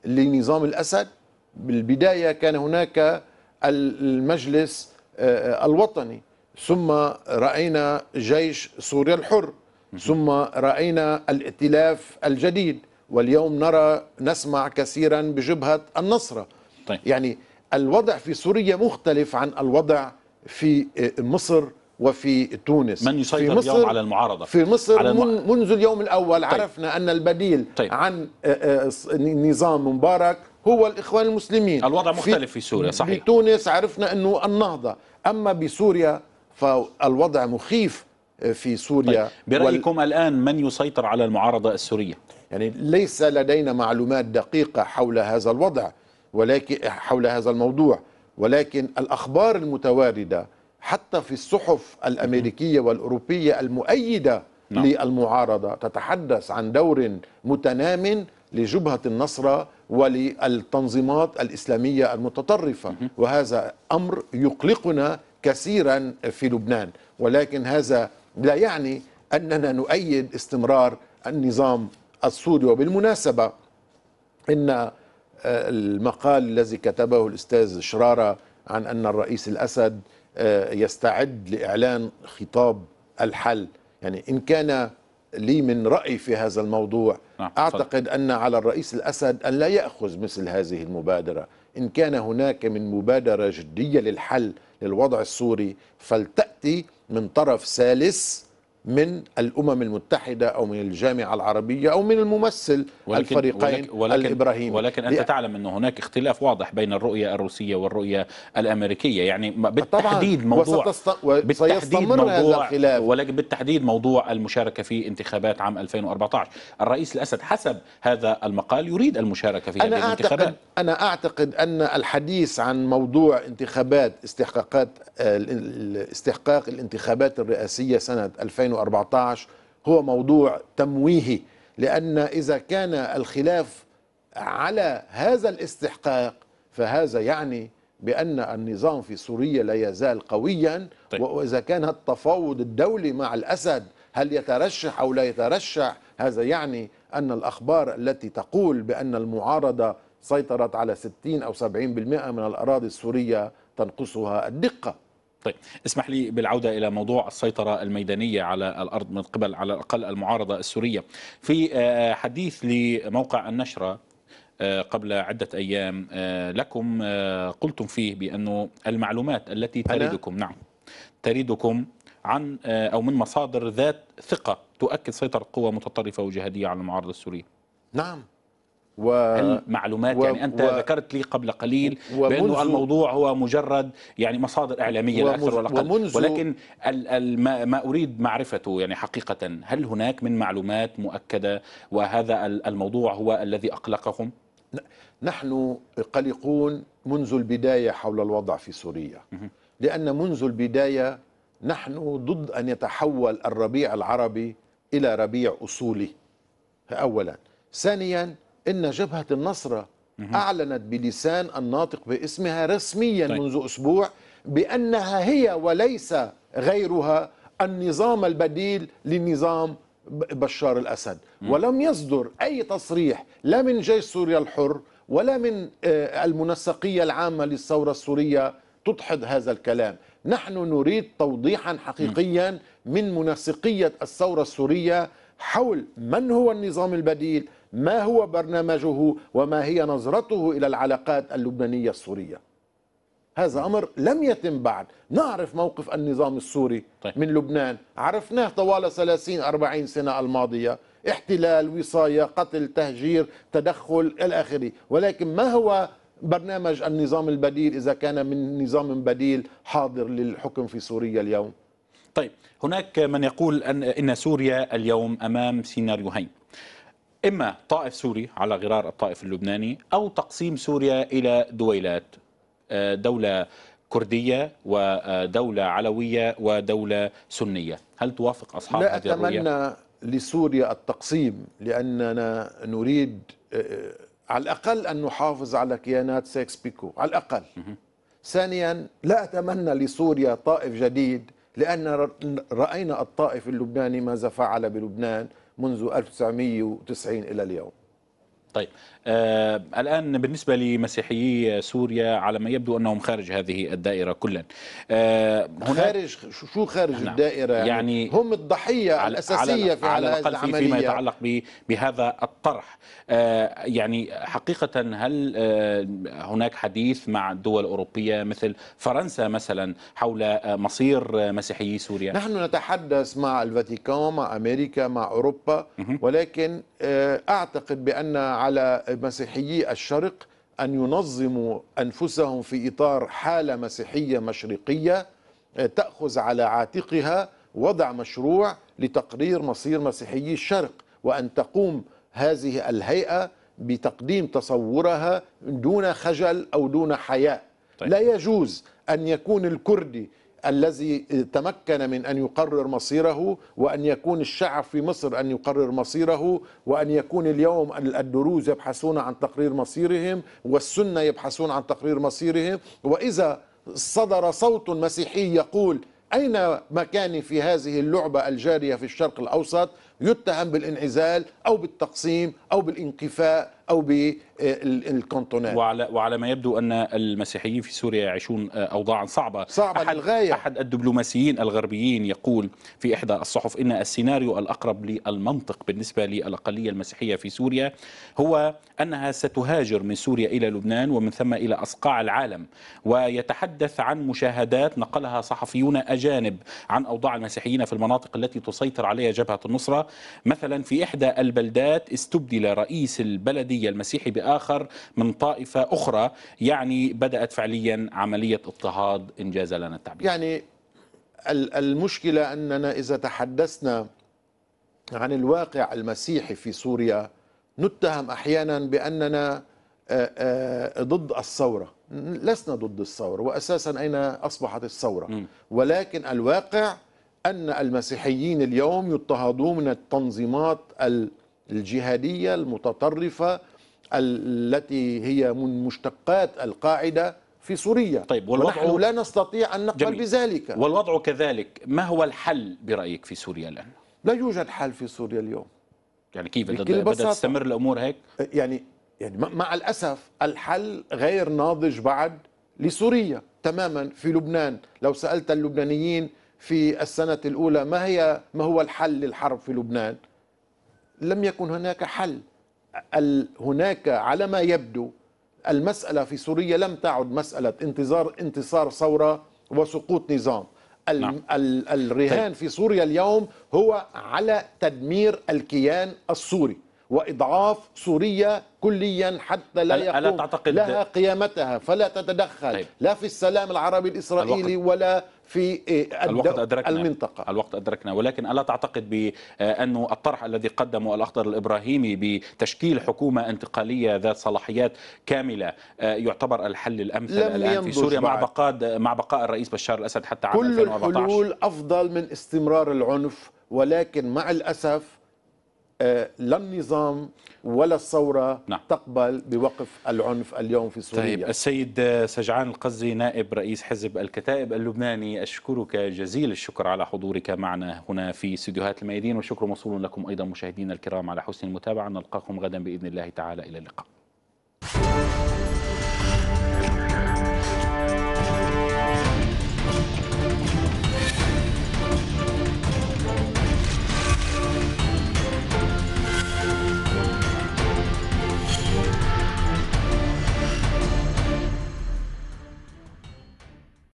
لنظام الأسد بالبداية كان هناك المجلس آه، الوطني ثم رأينا جيش سوريا الحر ثم رأينا الائتلاف الجديد واليوم نرى نسمع كثيرا بجبهة النصرة طيب. يعني الوضع في سوريا مختلف عن الوضع في آه، مصر وفي تونس من يسيطر في مصر اليوم على المعارضة في مصر على الم... منذ اليوم الأول طيب. عرفنا أن البديل طيب. عن آه، آه، نظام مبارك هو الإخوان المسلمين الوضع مختلف في, في سوريا صحيح في تونس عرفنا أنه النهضة أما بسوريا فالوضع مخيف في سوريا طيب. برأيكم وال... الآن من يسيطر على المعارضة السورية؟ يعني ليس لدينا معلومات دقيقة حول هذا الوضع ولكن حول هذا الموضوع ولكن الأخبار المتواردة حتى في الصحف الأمريكية والأوروبية المؤيدة نعم. للمعارضة تتحدث عن دور متنام لجبهة النصرة وللتنظيمات الإسلامية المتطرفة وهذا أمر يقلقنا كثيرا في لبنان ولكن هذا لا يعني أننا نؤيد استمرار النظام السوري وبالمناسبة إن آه، المقال الذي كتبه الأستاذ شرارة عن أن الرئيس الأسد آه، يستعد لإعلان خطاب الحل يعني إن كان لي من رأي في هذا الموضوع نعم. أعتقد أن على الرئيس الأسد أن لا يأخذ مثل هذه المبادرة إن كان هناك من مبادرة جدية للحل للوضع السوري فلتأتي من طرف ثالث من الامم المتحده او من الجامعه العربية أو من الممثل ولكن الفريقين ولكن الإبراهيمي ولكن أنت تعلم أن هناك اختلاف واضح بين الرؤية الروسية والرؤية الأمريكية يعني بالتحديد موضوع وستست... بالتحديد موضوع الخلاف. ولكن بالتحديد موضوع المشاركة في انتخابات عام 2014 الرئيس الأسد حسب هذا المقال يريد المشاركة في أنا هذه أعتقد الانتخابات أنا أعتقد أن الحديث عن موضوع انتخابات استحقاقات استحقاق الانتخابات الرئاسية سنة 2014 2014 هو موضوع تمويهي لأن إذا كان الخلاف على هذا الاستحقاق فهذا يعني بأن النظام في سوريا لا يزال قويا طيب. وإذا كان التفاوض الدولي مع الأسد هل يترشح أو لا يترشح هذا يعني أن الأخبار التي تقول بأن المعارضة سيطرت على 60 أو 70% من الأراضي السورية تنقصها الدقة طيب اسمح لي بالعودة إلى موضوع السيطرة الميدانية على الأرض من قبل على الأقل المعارضة السورية في آه، حديث لموقع النشرة آه، قبل عدة أيام آه، لكم قلتم فيه بأنه المعلومات التي تريدكم نعم تريدكم عن أو من مصادر ذات ثقة تؤكد سيطرة قوى متطرفة وجهادية على المعارضة السورية نعم و... المعلومات و... يعني أنت و... ذكرت لي قبل قليل ومنذ... بأنه الموضوع هو مجرد يعني مصادر إعلامية ومز... لا أكثر ولا ومنذ... ولكن ال... ال... ما أريد معرفته يعني حقيقة هل هناك من معلومات مؤكدة وهذا الموضوع هو الذي أقلقهم؟ نحن قلقون منذ البداية حول الوضع في سوريا لأن منذ البداية نحن ضد أن يتحول الربيع العربي إلى ربيع أصولي أولا ثانيا إن جبهة النصرة أعلنت بلسان الناطق باسمها رسميا طيب. منذ أسبوع بأنها هي وليس غيرها النظام البديل لنظام بشار الأسد ولم يصدر أي تصريح لا من جيش سوريا الحر ولا من آه، المنسقية العامة للثورة السورية تدحض هذا الكلام نحن نريد توضيحا حقيقيا من منسقية الثورة السورية حول من هو النظام البديل ما هو برنامجه وما هي نظرته إلى العلاقات اللبنانية السورية هذا أمر لم يتم بعد نعرف موقف النظام السوري طيب. من لبنان عرفناه طوال 30-40 سنة الماضية احتلال وصاية قتل تهجير تدخل الآخر ولكن ما هو برنامج النظام البديل إذا كان من نظام بديل حاضر للحكم في سوريا اليوم طيب هناك من يقول أن, إن سوريا اليوم أمام سيناريوهين إما طائف سوري على غرار الطائف اللبناني أو تقسيم سوريا إلى دويلات آه، دولة كردية ودولة آه، علوية ودولة سنية هل توافق أصحاب هذه الرؤية؟ أتمنى لسوريا التقسيم لأننا نريد آه، على الأقل أن نحافظ على كيانات سيكس بيكو على الأقل ثانيا لا أتمنى لسوريا طائف جديد لأن رأينا الطائف اللبناني ماذا فعل بلبنان منذ 1990 إلى اليوم طيب آه الآن بالنسبة لمسيحيي سوريا على ما يبدو أنهم خارج هذه الدائرة كلا آه خارج شو خارج نعم الدائرة يعني, يعني هم الضحية على الأساسية على في على الأقل في فيما يتعلق بهذا الطرح آه يعني حقيقة هل آه هناك حديث مع الدول الأوروبية مثل فرنسا مثلا حول آه، مصير آه، مسيحيي سوريا نحن نتحدث مع الفاتيكان مع أمريكا مع أوروبا ولكن آه، اعتقد بان على مسيحيي الشرق ان ينظموا انفسهم في اطار حاله مسيحيه مشرقيه آه، تاخذ على عاتقها وضع مشروع لتقرير مصير مسيحيي الشرق وان تقوم هذه الهيئه بتقديم تصورها دون خجل او دون حياء طيب. لا يجوز ان يكون الكردي الذي تمكن من ان يقرر مصيره وان يكون الشعب في مصر ان يقرر مصيره وان يكون اليوم الدروز يبحثون عن تقرير مصيرهم والسنه يبحثون عن تقرير مصيرهم واذا صدر صوت مسيحي يقول أين مكاني في هذه اللعبة الجارية في الشرق الأوسط يتهم بالانعزال أو بالتقسيم أو بالانكفاء أو الكنتونات وعلى وعلى ما يبدو ان المسيحيين في سوريا يعيشون آه، اوضاعا صعبه صعبه أحد للغايه احد الدبلوماسيين الغربيين يقول في احدى الصحف ان السيناريو الاقرب للمنطق بالنسبه للاقليه المسيحيه في سوريا هو انها ستهاجر من سوريا الى لبنان ومن ثم الى اصقاع العالم ويتحدث عن مشاهدات نقلها صحفيون اجانب عن اوضاع المسيحيين في المناطق التي تسيطر عليها جبهه النصره مثلا في احدى البلدات استبدل رئيس البلديه المسيحي آخر من طائفة أخرى يعني بدأت فعليا عملية اضطهاد إن جاز لنا التعبير يعني المشكلة أننا إذا تحدثنا عن الواقع المسيحي في سوريا نتهم أحيانا بأننا ضد الثورة لسنا ضد الثورة وأساسا أين أصبحت الثورة ولكن الواقع أن المسيحيين اليوم يضطهدون من التنظيمات الجهادية المتطرفة التي هي من مشتقات القاعده في سوريا طيب والوضع ونحن لا نستطيع أن نقبل جميل. بذلك والوضع كذلك ما هو الحل برأيك في سوريا الآن؟ لا يوجد حل في سوريا اليوم يعني كيف بدأت تستمر الأمور هيك؟ يعني يعني مع الأسف الحل غير ناضج بعد لسوريا تماما في لبنان لو سألت اللبنانيين في السنة الأولى ما هي ما هو الحل للحرب في لبنان لم يكن هناك حل هناك على ما يبدو المسألة في سوريا لم تعد مسألة انتظار انتصار ثورة وسقوط نظام نعم. الرهان طيب. في سوريا اليوم هو على تدمير الكيان السوري واضعاف سوريا كليا حتى لا يقوم ألا تعتقد لها قيامتها فلا تتدخل طيب. لا في السلام العربي الاسرائيلي الوقت. ولا في آه، الوقت أدركنا المنطقة الوقت أدركنا ولكن ألا تعتقد بأنه آه، الطرح الذي قدمه الأخضر الإبراهيمي بتشكيل حكومة انتقالية ذات صلاحيات كاملة آه، يعتبر الحل الأمثل الآن في سوريا مع بقاء مع بقاء الرئيس بشار الأسد حتى عام كل 2014 كل الحلول أفضل من استمرار العنف ولكن مع الأسف آه، لا النظام ولا الثورة نعم. تقبل بوقف العنف اليوم في سوريا طيب السيد سجعان القزي نائب رئيس حزب الكتائب اللبناني أشكرك جزيل الشكر على حضورك معنا هنا في استديوهات الميادين والشكر موصول لكم أيضا مشاهدينا الكرام على حسن المتابعة نلقاكم غدا بإذن الله تعالى إلى اللقاء